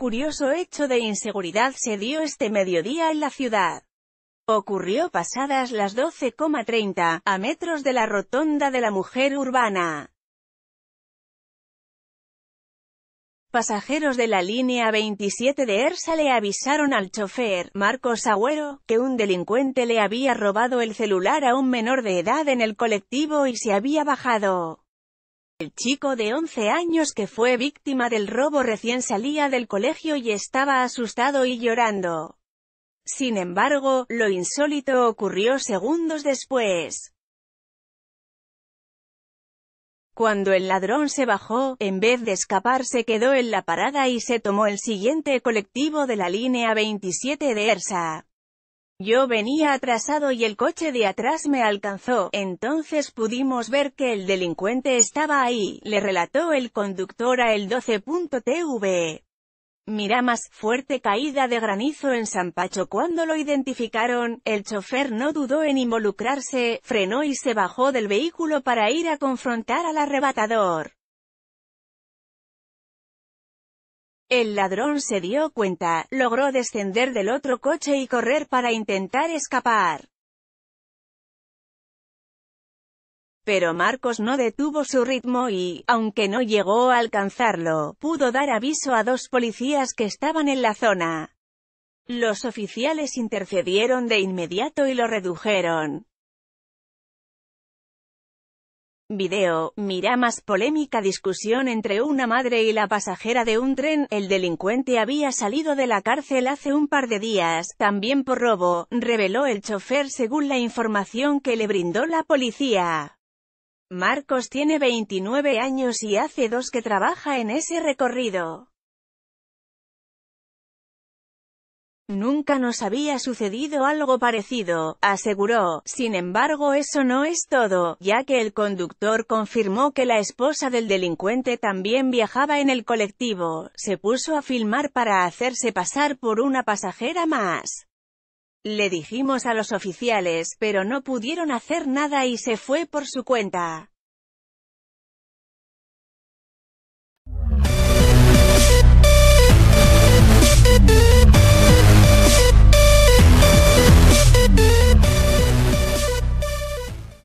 curioso hecho de inseguridad se dio este mediodía en la ciudad. Ocurrió pasadas las 12,30, a metros de la rotonda de la mujer urbana. Pasajeros de la línea 27 de ERSA le avisaron al chofer, Marcos Agüero, que un delincuente le había robado el celular a un menor de edad en el colectivo y se había bajado. El chico de 11 años que fue víctima del robo recién salía del colegio y estaba asustado y llorando. Sin embargo, lo insólito ocurrió segundos después. Cuando el ladrón se bajó, en vez de escapar se quedó en la parada y se tomó el siguiente colectivo de la línea 27 de ERSA. Yo venía atrasado y el coche de atrás me alcanzó, entonces pudimos ver que el delincuente estaba ahí, le relató el conductor a el 12.tv. más fuerte caída de granizo en San Pacho cuando lo identificaron, el chofer no dudó en involucrarse, frenó y se bajó del vehículo para ir a confrontar al arrebatador. El ladrón se dio cuenta, logró descender del otro coche y correr para intentar escapar. Pero Marcos no detuvo su ritmo y, aunque no llegó a alcanzarlo, pudo dar aviso a dos policías que estaban en la zona. Los oficiales intercedieron de inmediato y lo redujeron. Video, mira más polémica discusión entre una madre y la pasajera de un tren, el delincuente había salido de la cárcel hace un par de días, también por robo, reveló el chofer según la información que le brindó la policía. Marcos tiene 29 años y hace dos que trabaja en ese recorrido. Nunca nos había sucedido algo parecido, aseguró. Sin embargo eso no es todo, ya que el conductor confirmó que la esposa del delincuente también viajaba en el colectivo, se puso a filmar para hacerse pasar por una pasajera más. Le dijimos a los oficiales, pero no pudieron hacer nada y se fue por su cuenta.